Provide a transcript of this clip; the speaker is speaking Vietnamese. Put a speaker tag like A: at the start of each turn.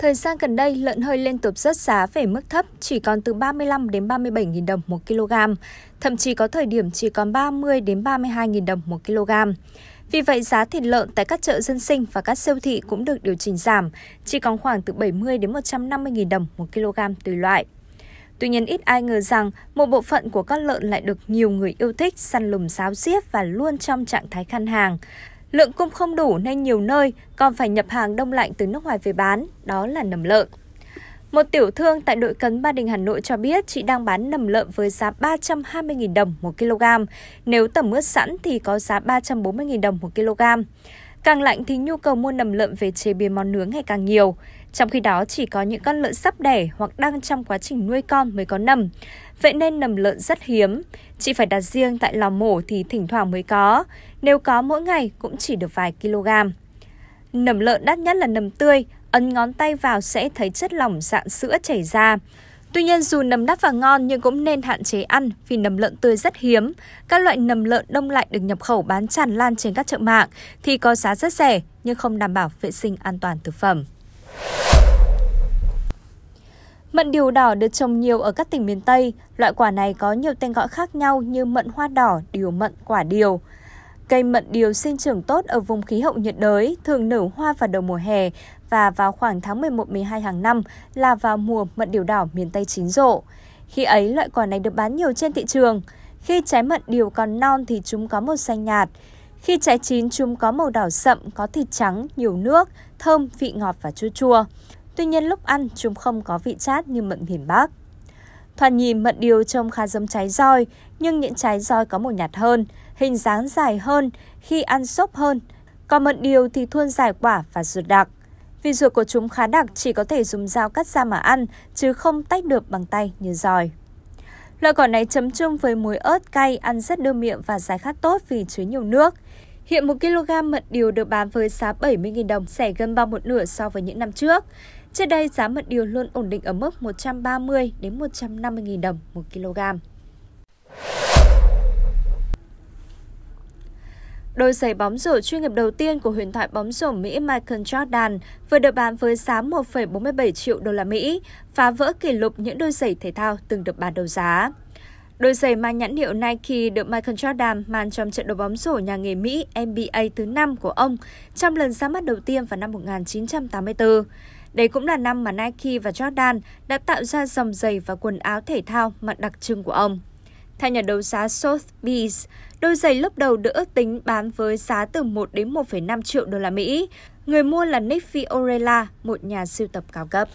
A: Thời gian gần đây, lợn hơi liên tục rớt giá về mức thấp, chỉ còn từ 35 đến 37.000 đồng 1 kg, thậm chí có thời điểm chỉ còn 30 đến 32.000 đồng 1 kg. Vì vậy, giá thịt lợn tại các chợ dân sinh và các siêu thị cũng được điều chỉnh giảm, chỉ còn khoảng từ 70 đến 150.000 đồng 1 kg tùy loại. Tuy nhiên ít ai ngờ rằng một bộ phận của các lợn lại được nhiều người yêu thích săn lùng sáo xiết và luôn trong trạng thái khan hàng. Lượng cung không đủ nên nhiều nơi còn phải nhập hàng đông lạnh từ nước ngoài về bán, đó là nầm lợn. Một tiểu thương tại đội cấn Ba Đình Hà Nội cho biết chị đang bán nầm lợn với giá 320.000 đồng 1 kg. Nếu tầm ướt sẵn thì có giá 340.000 đồng 1 kg. Càng lạnh thì nhu cầu mua nầm lợn về chế biến món nướng ngày càng nhiều. Trong khi đó, chỉ có những con lợn sắp đẻ hoặc đang trong quá trình nuôi con mới có nầm. Vậy nên nầm lợn rất hiếm, chỉ phải đặt riêng tại lò mổ thì thỉnh thoảng mới có, nếu có mỗi ngày cũng chỉ được vài kg. Nầm lợn đắt nhất là nầm tươi, ấn ngón tay vào sẽ thấy chất lỏng dạng sữa chảy ra. Tuy nhiên dù nầm đắt và ngon nhưng cũng nên hạn chế ăn vì nầm lợn tươi rất hiếm. Các loại nầm lợn đông lạnh được nhập khẩu bán tràn lan trên các chợ mạng thì có giá rất rẻ nhưng không đảm bảo vệ sinh an toàn thực phẩm. Mận điều đỏ được trồng nhiều ở các tỉnh miền Tây. Loại quả này có nhiều tên gọi khác nhau như mận hoa đỏ, điều mận, quả điều. Cây mận điều sinh trưởng tốt ở vùng khí hậu nhiệt đới, thường nở hoa vào đầu mùa hè và vào khoảng tháng 11-12 hàng năm là vào mùa mận điều đỏ miền Tây chín rộ. Khi ấy, loại quả này được bán nhiều trên thị trường. Khi trái mận điều còn non thì chúng có màu xanh nhạt. Khi trái chín, chúng có màu đỏ sậm, có thịt trắng, nhiều nước, thơm, vị ngọt và chua chua. Tuy nhiên lúc ăn chúng không có vị chát như mận miền Bắc. Thoạt nhìn mận điều trông khá giống trái roi, nhưng những trái roi có màu nhạt hơn, hình dáng dài hơn, khi ăn xốp hơn. Còn mận điều thì thuôn dài quả và ruột đặc. Vì ruột của chúng khá đặc chỉ có thể dùng dao cắt ra mà ăn, chứ không tách được bằng tay như giòi. Loại quả này chấm chung với muối ớt cay ăn rất đưa miệng và giải khát tốt vì chứa nhiều nước. Hiện 1 kg mận điều được bán với giá 70.000 đồng, rẻ gần bao một nửa so với những năm trước. Trước đây, giá mận điều luôn ổn định ở mức 130 đến 150.000 đồng 1 kg. Đôi giày bóng rổ chuyên nghiệp đầu tiên của huyền thoại bóng rổ Mỹ Michael Jordan vừa được bán với giá 1,47 triệu đô la Mỹ, phá vỡ kỷ lục những đôi giày thể thao từng được bán đấu giá. Đôi giày mang nhãn hiệu Nike được Michael Jordan mang trong trận đấu bóng rổ nhà nghề Mỹ NBA thứ 5 của ông trong lần ra mắt đầu tiên vào năm 1984. Đây cũng là năm mà Nike và Jordan đã tạo ra dòng giày và quần áo thể thao mặt đặc trưng của ông. Theo nhà đấu giá Sotheby's, đôi giày lúc đầu được ước tính bán với giá từ 1 đến 1,5 triệu đô la Mỹ. Người mua là Nick Fiorella, một nhà sưu tập cao cấp.